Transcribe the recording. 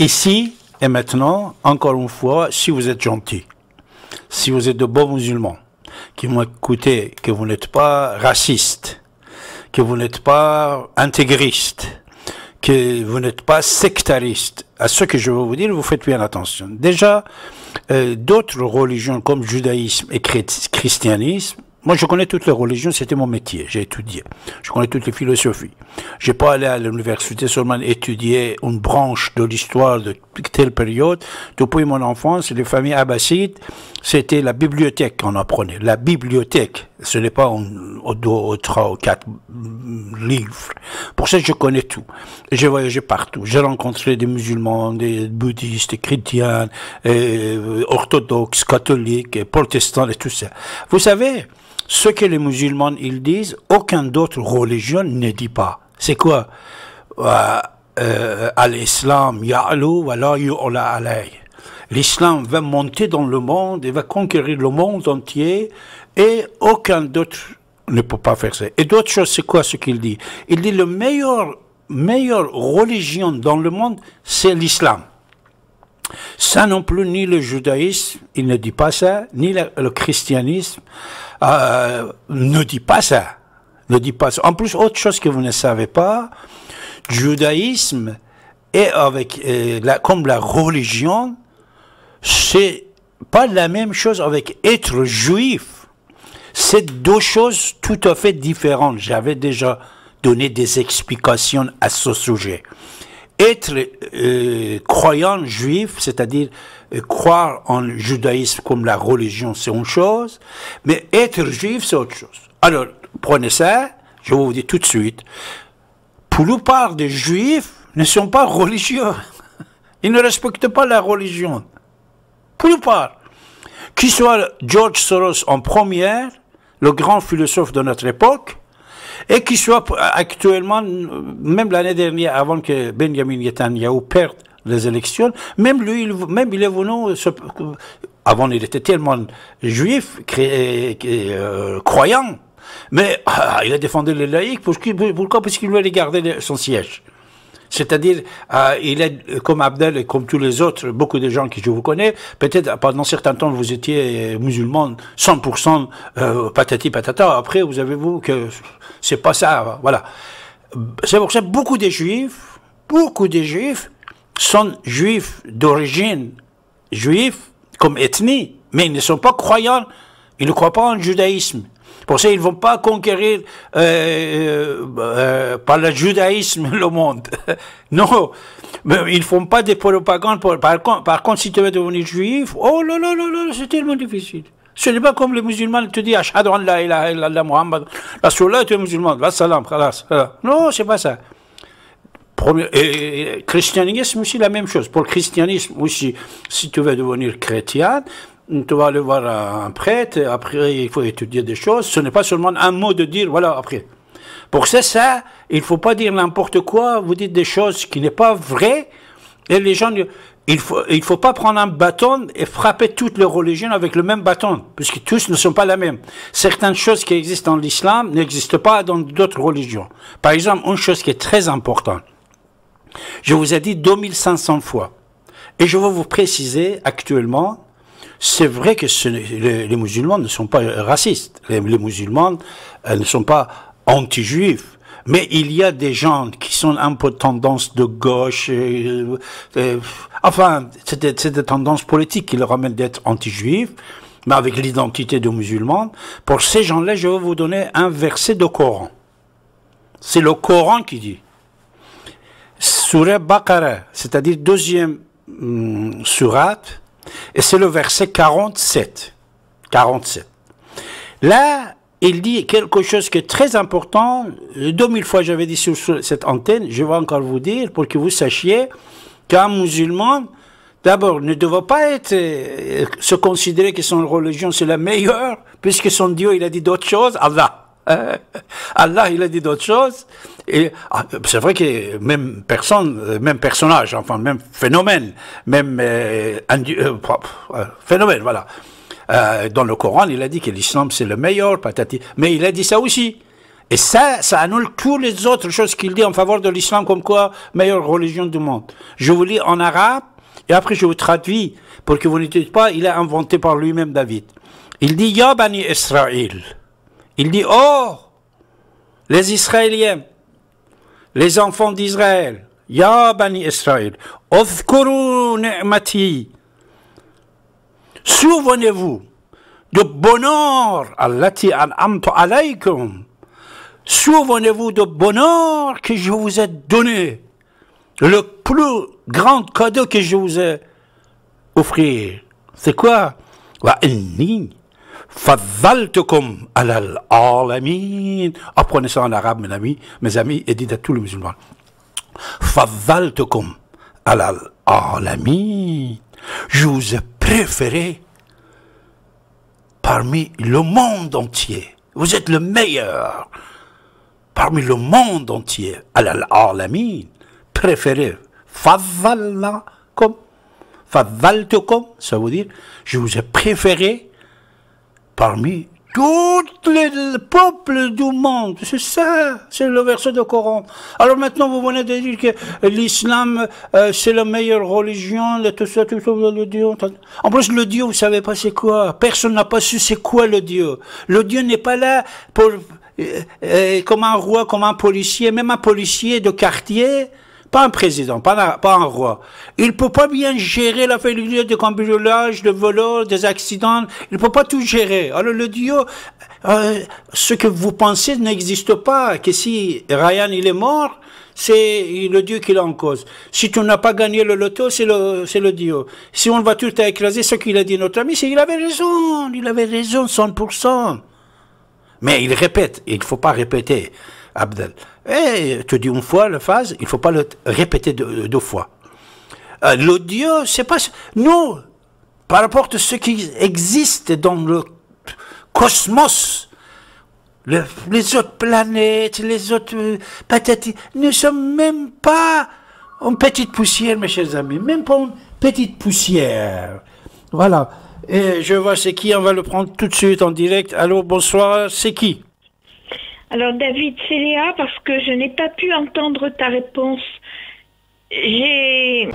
Ici et maintenant, encore une fois, si vous êtes gentil, si vous êtes de bons musulmans, qui m'écoutez, que vous n'êtes pas raciste, que vous n'êtes pas intégriste, que vous n'êtes pas sectariste. À ce que je veux vous dire, vous faites bien attention. Déjà, euh, d'autres religions comme judaïsme et christianisme moi, je connais toutes les religions, c'était mon métier, j'ai étudié. Je connais toutes les philosophies. J'ai pas allé à l'université seulement étudier une branche de l'histoire de telle période. Depuis mon enfance, les familles abbassides, c'était la bibliothèque qu'on apprenait. La bibliothèque, ce n'est pas un, deux, trois, ou quatre livres. Pour ça, je connais tout. J'ai voyagé partout. J'ai rencontré des musulmans, des bouddhistes, des chrétiens, euh, orthodoxes, catholiques, protestants et tout ça. Vous savez, ce que les musulmans ils disent, aucun autre religion ne dit pas. C'est quoi À euh, l'islam, y'a wala Allah, L'islam va monter dans le monde et va conquérir le monde entier et aucun d'autre ne peut pas faire ça. Et d'autres choses, c'est quoi ce qu'il dit Il dit le meilleur meilleure religion dans le monde, c'est l'islam. Ça non plus, ni le judaïsme, il ne dit pas ça, ni le christianisme. Euh, ne dis pas ça. Ne dis pas En plus, autre chose que vous ne savez pas, judaïsme et avec euh, la, comme la religion, c'est pas la même chose avec être juif. C'est deux choses tout à fait différentes. J'avais déjà donné des explications à ce sujet. Être euh, croyant juif, c'est-à-dire croire en le judaïsme comme la religion, c'est une chose, mais être juif, c'est autre chose. Alors, prenez ça, je vous dis tout de suite, pour part des juifs ne sont pas religieux. Ils ne respectent pas la religion. Pour la part. Qu'il soit George Soros en première, le grand philosophe de notre époque, et qu'il soit actuellement, même l'année dernière, avant que Benjamin Netanyahu perde les élections. Même lui, même il est venu euh, euh, avant il était tellement juif, euh, croyant, mais ah, ah, il a défendu les laïcs. pourquoi Parce qu'il voulait garder son siège. C'est-à-dire, il est, comme Abdel et comme tous les autres, beaucoup de gens que je vous connais, peut-être pendant certains temps vous étiez musulman 100% patati patata, après vous avez vu que c'est pas ça, voilà. C'est pour ça que beaucoup de juifs, beaucoup de juifs sont juifs d'origine juive comme ethnie, mais ils ne sont pas croyants, ils ne croient pas en judaïsme. Pour ça, ils ne vont pas conquérir euh, euh, euh, par le judaïsme le monde. non, ils ne font pas de propagande. par, contre, par contre, si tu veux devenir juif, oh là là là là, c'est tellement difficile. Ce n'est pas comme les musulmans qui te disent Ashhadu an la ilaha illallah Muhammad. La tu es musulman. Va salam, khalas. Non, c'est pas ça et, christianisme aussi, la même chose. Pour le christianisme aussi, si tu veux devenir chrétien, tu vas aller voir un prêtre, après il faut étudier des choses. Ce n'est pas seulement un mot de dire, voilà, après. Pour ça, ça, il ne faut pas dire n'importe quoi, vous dites des choses qui n'est pas vraies, et les gens, il faut, il faut pas prendre un bâton et frapper toutes les religions avec le même bâton, puisque tous ne sont pas la même. Certaines choses qui existent dans l'islam n'existent pas dans d'autres religions. Par exemple, une chose qui est très importante, je vous ai dit 2500 fois. Et je veux vous préciser actuellement, c'est vrai que les, musulmans ne sont pas racistes. Les, musulmans euh, ne sont pas anti-juifs. Mais il y a des gens qui sont un peu tendance de gauche, euh, euh, enfin, c'est des, tendances politiques qui leur amènent d'être anti-juifs, mais avec l'identité de musulmans. Pour ces gens-là, je vais vous donner un verset de Coran. C'est le Coran qui dit. Surah Baqara, c'est-à-dire deuxième hmm, surat et c'est le verset 47. 47. Là, il dit quelque chose qui est très important. 2000 fois j'avais dit sur, cette antenne, je vais encore vous dire pour que vous sachiez qu'un musulman, d'abord, ne doit pas être, euh, se considérer que son religion c'est la meilleure, puisque son Dieu il a dit d'autres choses, Allah. Euh, Allah, il a dit d'autres choses. Et ah, c'est vrai que même personne, euh, même personnage, enfin, même phénomène, même euh, phénomène, voilà. dans le Coran, il a dit que l'islam c'est le meilleur, Mais il a dit ça aussi. Et ça, ça annule toutes les autres choses qu'il dit en faveur de l'islam comme quoi meilleure religion du monde. Je vous lis en arabe et après je vous traduis pour que vous n'étiez pas, il a inventé par lui-même David. Il dit Ya Bani Israël. Il dit, oh, les Israéliens, les enfants d'Israël, Ya Bani Israël, souvenez-vous de bonheur, Allati an'amtu alaykum, souvenez-vous de bonheur que je vous ai donné, le plus grand cadeau que je vous ai offert. C'est quoi? Wa Fadaltukum alal alamin. Apprenez ça en arabe, mes amis, mes amis, et dites à tous les musulmans. Fadaltukum alal alamin. Je vous ai préféré parmi le monde entier. Vous êtes le meilleur parmi le monde entier. Alal alamin. Préféré. tokom. comme. ça veut dire, je vous ai préféré parmi tous les peuples du monde. C'est ça, c'est le verset de Coran. Alors maintenant, vous venez de dire que l'islam, euh, c'est la meilleure religion, tout ça, tout ça, le Dieu. En plus, le Dieu, vous savez pas c'est quoi. Personne n'a pas su c'est quoi le Dieu. Le Dieu n'est pas là pour, euh, euh, comme un roi, comme un policier, même un policier de quartier pas un président, pas un, roi. Il peut pas bien gérer la faillite de cambriolage, de voleur, des accidents. Il peut pas tout gérer. Alors le Dieu, ce que vous pensez n'existe pas. Que si Ryan il est mort, c'est le Dieu qui l'en en cause. Si tu n'as pas gagné le loto, c'est le, le Dieu. Si on va tout écraser, ce qu'il a dit notre ami, c'est il avait raison, il avait raison 100%. Mais il répète, il faut pas répéter. Abdel. Eh, tu dis une fois la phrase, il ne faut pas le répéter deux, fois. Euh, l'audio, c'est pas... Nous, par rapport à ce qui existe dans le cosmos, les autres planètes, les autres euh, patates, ne sommes même pas une petite poussière, mes chers amis, même pas une petite poussière. Voilà. Et je vois c'est qui, on va le prendre tout de suite en direct. Allô, bonsoir, c'est qui alors David, c'est Léa parce que je n'ai pas pu entendre ta réponse. J'ai...